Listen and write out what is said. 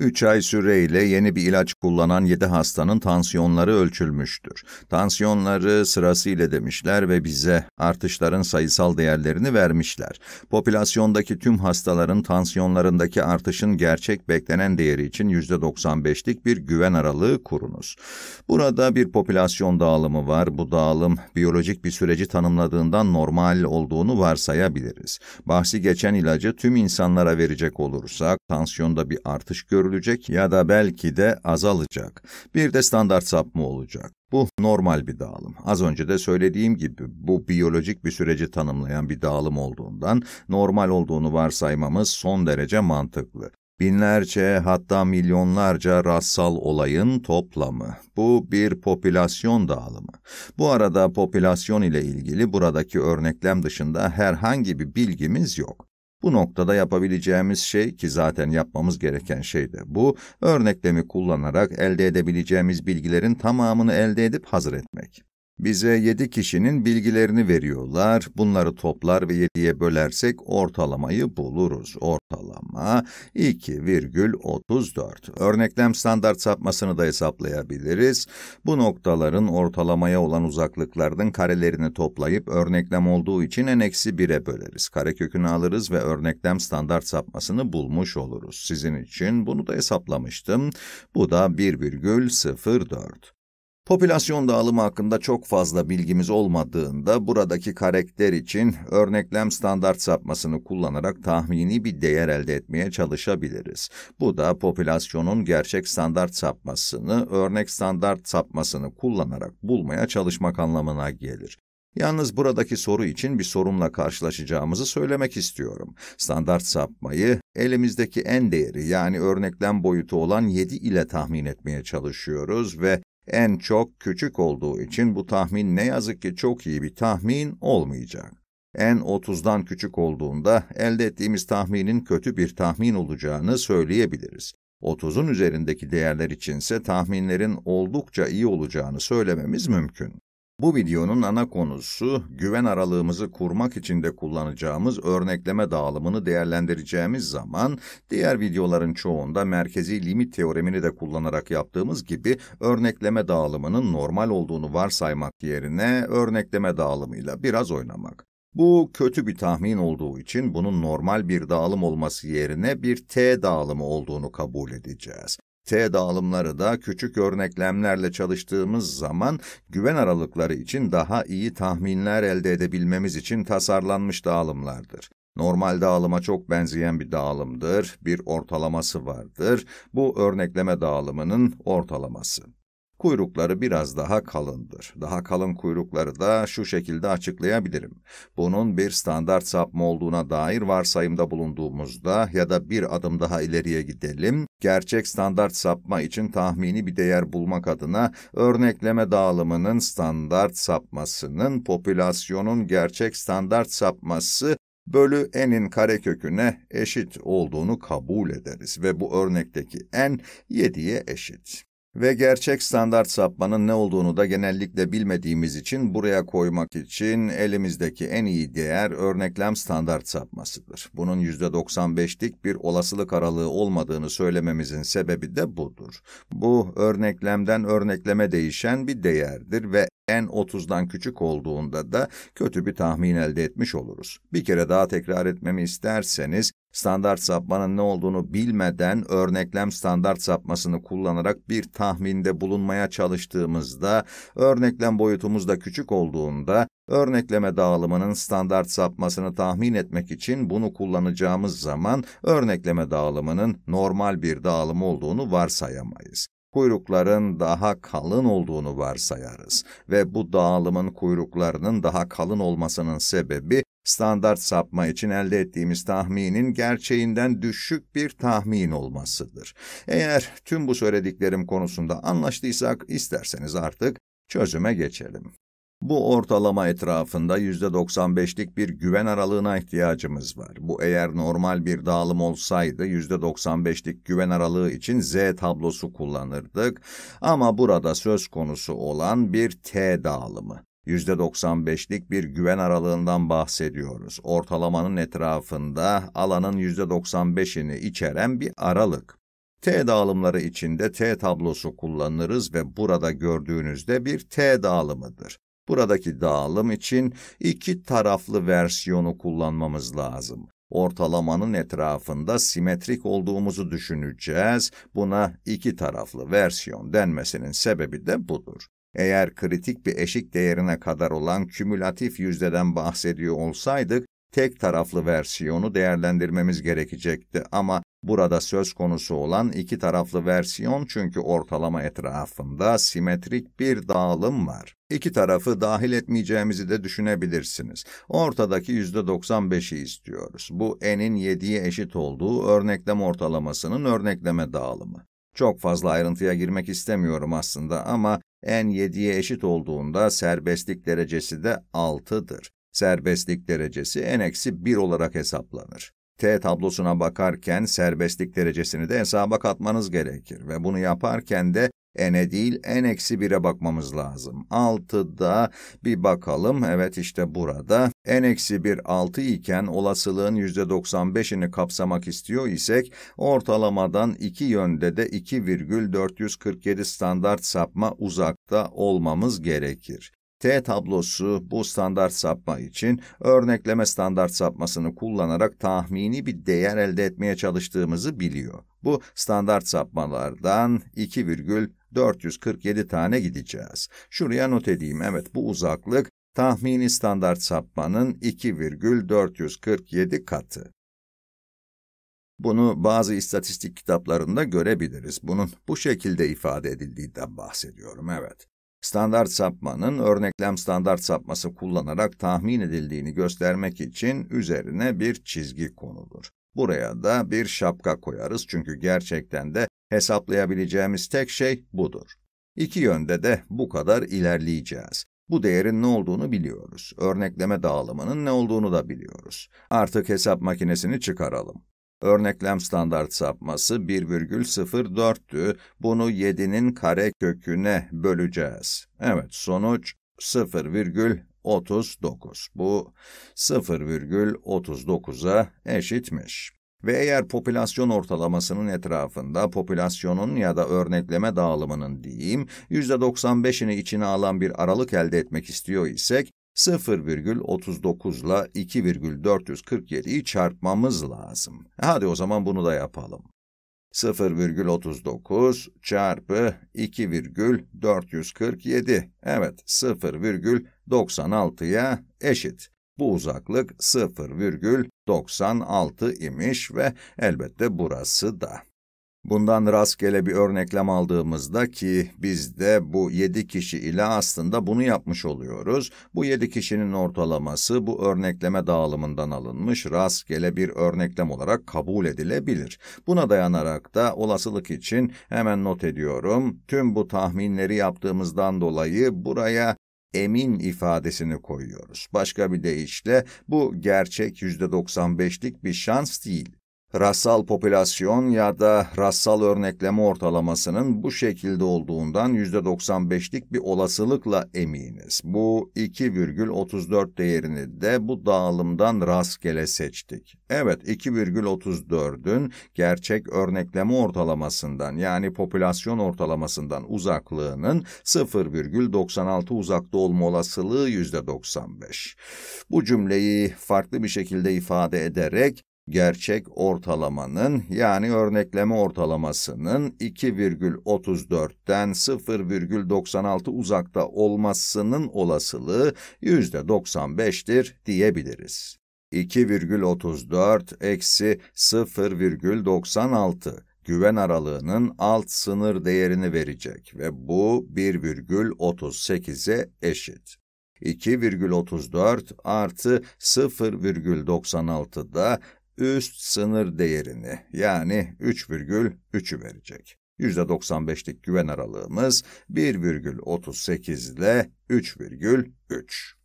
3 ay süreyle yeni bir ilaç kullanan 7 hastanın tansiyonları ölçülmüştür. Tansiyonları sırasıyla demişler ve bize artışların sayısal değerlerini vermişler. Popülasyondaki tüm hastaların tansiyonlarındaki artışın gerçek beklenen değeri için %95'lik bir güven aralığı kurunuz. Burada bir popülasyon dağılımı var. Bu dağılım biyolojik bir süreci tanımladığından normal olduğunu varsayabiliriz. Bahsi geçen ilacı tüm insanlara verecek olursak tansiyonda bir artış görülür düşürülecek ya da belki de azalacak. Bir de standart sapma olacak. Bu normal bir dağılım. Az önce de söylediğim gibi bu biyolojik bir süreci tanımlayan bir dağılım olduğundan normal olduğunu varsaymamız son derece mantıklı. Binlerce hatta milyonlarca rassal olayın toplamı. Bu bir popülasyon dağılımı. Bu arada popülasyon ile ilgili buradaki örneklem dışında herhangi bir bilgimiz yok. Bu noktada yapabileceğimiz şey ki zaten yapmamız gereken şey de bu, örneklemi kullanarak elde edebileceğimiz bilgilerin tamamını elde edip hazır etmek. Bize yedi kişinin bilgilerini veriyorlar. Bunları toplar ve yediye bölersek ortalamayı buluruz. Ortalama 2,34. Örneklem standart sapmasını da hesaplayabiliriz. Bu noktaların ortalamaya olan uzaklıklardan karelerini toplayıp örneklem olduğu için n-1'e böleriz. Karekökünü alırız ve örneklem standart sapmasını bulmuş oluruz. Sizin için bunu da hesaplamıştım. Bu da 1,04. Popülasyon dağılımı hakkında çok fazla bilgimiz olmadığında buradaki karakter için örneklem standart sapmasını kullanarak tahmini bir değer elde etmeye çalışabiliriz. Bu da popülasyonun gerçek standart sapmasını örnek standart sapmasını kullanarak bulmaya çalışmak anlamına gelir. Yalnız buradaki soru için bir sorunla karşılaşacağımızı söylemek istiyorum. Standart sapmayı elimizdeki en değeri yani örneklem boyutu olan 7 ile tahmin etmeye çalışıyoruz ve en çok küçük olduğu için bu tahmin ne yazık ki çok iyi bir tahmin olmayacak. En 30'dan küçük olduğunda elde ettiğimiz tahminin kötü bir tahmin olacağını söyleyebiliriz. 30'un üzerindeki değerler içinse tahminlerin oldukça iyi olacağını söylememiz mümkün. Bu videonun ana konusu, güven aralığımızı kurmak için de kullanacağımız örnekleme dağılımını değerlendireceğimiz zaman, diğer videoların çoğunda merkezi limit teoremini de kullanarak yaptığımız gibi, örnekleme dağılımının normal olduğunu varsaymak yerine örnekleme dağılımıyla biraz oynamak. Bu kötü bir tahmin olduğu için bunun normal bir dağılım olması yerine bir T dağılımı olduğunu kabul edeceğiz. T dağılımları da küçük örneklemlerle çalıştığımız zaman güven aralıkları için daha iyi tahminler elde edebilmemiz için tasarlanmış dağılımlardır. Normal dağılıma çok benzeyen bir dağılımdır, bir ortalaması vardır. Bu örnekleme dağılımının ortalaması. Kuyrukları biraz daha kalındır. Daha kalın kuyrukları da şu şekilde açıklayabilirim. Bunun bir standart sapma olduğuna dair varsayımda bulunduğumuzda ya da bir adım daha ileriye gidelim, gerçek standart sapma için tahmini bir değer bulmak adına örnekleme dağılımının standart sapmasının popülasyonun gerçek standart sapması bölü n'in kareköküne eşit olduğunu kabul ederiz ve bu örnekteki n 7'ye eşit. Ve gerçek standart sapmanın ne olduğunu da genellikle bilmediğimiz için buraya koymak için elimizdeki en iyi değer örneklem standart sapmasıdır. Bunun %95'lik bir olasılık aralığı olmadığını söylememizin sebebi de budur. Bu örneklemden örnekleme değişen bir değerdir ve n 30'dan küçük olduğunda da kötü bir tahmin elde etmiş oluruz. Bir kere daha tekrar etmemi isterseniz standart sapmanın ne olduğunu bilmeden örneklem standart sapmasını kullanarak bir tahminde bulunmaya çalıştığımızda örneklem boyutumuz da küçük olduğunda örnekleme dağılımının standart sapmasını tahmin etmek için bunu kullanacağımız zaman örnekleme dağılımının normal bir dağılım olduğunu varsayamayız kuyrukların daha kalın olduğunu varsayarız ve bu dağılımın kuyruklarının daha kalın olmasının sebebi standart sapma için elde ettiğimiz tahminin gerçeğinden düşük bir tahmin olmasıdır. Eğer tüm bu söylediklerim konusunda anlaştıysak isterseniz artık çözüme geçelim. Bu ortalama etrafında %95'lik bir güven aralığına ihtiyacımız var. Bu eğer normal bir dağılım olsaydı %95'lik güven aralığı için Z tablosu kullanırdık ama burada söz konusu olan bir T dağılımı. %95'lik bir güven aralığından bahsediyoruz. Ortalamanın etrafında alanın %95'ini içeren bir aralık. T dağılımları içinde T tablosu kullanırız ve burada gördüğünüzde bir T dağılımıdır. Buradaki dağılım için iki taraflı versiyonu kullanmamız lazım. Ortalamanın etrafında simetrik olduğumuzu düşüneceğiz. Buna iki taraflı versiyon denmesinin sebebi de budur. Eğer kritik bir eşik değerine kadar olan kümülatif yüzdeden bahsediyor olsaydık, tek taraflı versiyonu değerlendirmemiz gerekecekti ama Burada söz konusu olan iki taraflı versiyon çünkü ortalama etrafında simetrik bir dağılım var. İki tarafı dahil etmeyeceğimizi de düşünebilirsiniz. Ortadaki %95'i istiyoruz. Bu n'in 7'ye eşit olduğu örneklem ortalamasının örnekleme dağılımı. Çok fazla ayrıntıya girmek istemiyorum aslında ama n 7'ye eşit olduğunda serbestlik derecesi de 6'dır. Serbestlik derecesi n-1 olarak hesaplanır. T tablosuna bakarken serbestlik derecesini de hesaba katmanız gerekir ve bunu yaparken de n'e değil n-1'e bakmamız lazım. 6'da bir bakalım. Evet işte burada n-1 6 iken olasılığın %95'ini kapsamak istiyor isek ortalamadan iki yönde de 2,447 standart sapma uzakta olmamız gerekir. T tablosu bu standart sapma için örnekleme standart sapmasını kullanarak tahmini bir değer elde etmeye çalıştığımızı biliyor. Bu standart sapmalardan 2,447 tane gideceğiz. Şuraya not edeyim. Evet bu uzaklık tahmini standart sapmanın 2,447 katı. Bunu bazı istatistik kitaplarında görebiliriz. Bunun bu şekilde ifade edildiğinden bahsediyorum, evet. Standart sapmanın örneklem standart sapması kullanarak tahmin edildiğini göstermek için üzerine bir çizgi konulur. Buraya da bir şapka koyarız çünkü gerçekten de hesaplayabileceğimiz tek şey budur. İki yönde de bu kadar ilerleyeceğiz. Bu değerin ne olduğunu biliyoruz. Örnekleme dağılımının ne olduğunu da biliyoruz. Artık hesap makinesini çıkaralım. Örneklem standart sapması 1,04'tü. Bunu 7'nin kare köküne böleceğiz. Evet sonuç 0,39. Bu 0,39'a eşitmiş. Ve eğer popülasyon ortalamasının etrafında popülasyonun ya da örnekleme dağılımının diyeyim %95'ini içine alan bir aralık elde etmek istiyor isek 0,39 ile 2,447'yi çarpmamız lazım. Hadi o zaman bunu da yapalım. 0,39 çarpı 2,447. Evet, 0,96'ya eşit. Bu uzaklık 0,96 imiş ve elbette burası da. Bundan rastgele bir örneklem aldığımızda ki biz de bu yedi kişi ile aslında bunu yapmış oluyoruz. Bu yedi kişinin ortalaması bu örnekleme dağılımından alınmış rastgele bir örneklem olarak kabul edilebilir. Buna dayanarak da olasılık için hemen not ediyorum. Tüm bu tahminleri yaptığımızdan dolayı buraya emin ifadesini koyuyoruz. Başka bir deyişle bu gerçek %95'lik bir şans değil. Rassal popülasyon ya da rassal örnekleme ortalamasının bu şekilde olduğundan %95'lik bir olasılıkla eminiz. Bu 2,34 değerini de bu dağılımdan rastgele seçtik. Evet 2,34'ün gerçek örnekleme ortalamasından yani popülasyon ortalamasından uzaklığının 0,96 uzakta olma olasılığı %95. Bu cümleyi farklı bir şekilde ifade ederek gerçek ortalamanın yani örnekleme ortalamasının 2,34'ten 0,96 uzakta olmasının olasılığı %95'tir diyebiliriz. 2,34 eksi 0,96 güven aralığının alt sınır değerini verecek ve bu 1,38'e eşit. 2,34 artı 0,96 da üst sınır değerini yani 3,3'ü verecek. %95'lik güven aralığımız 1,38 ile 3,3.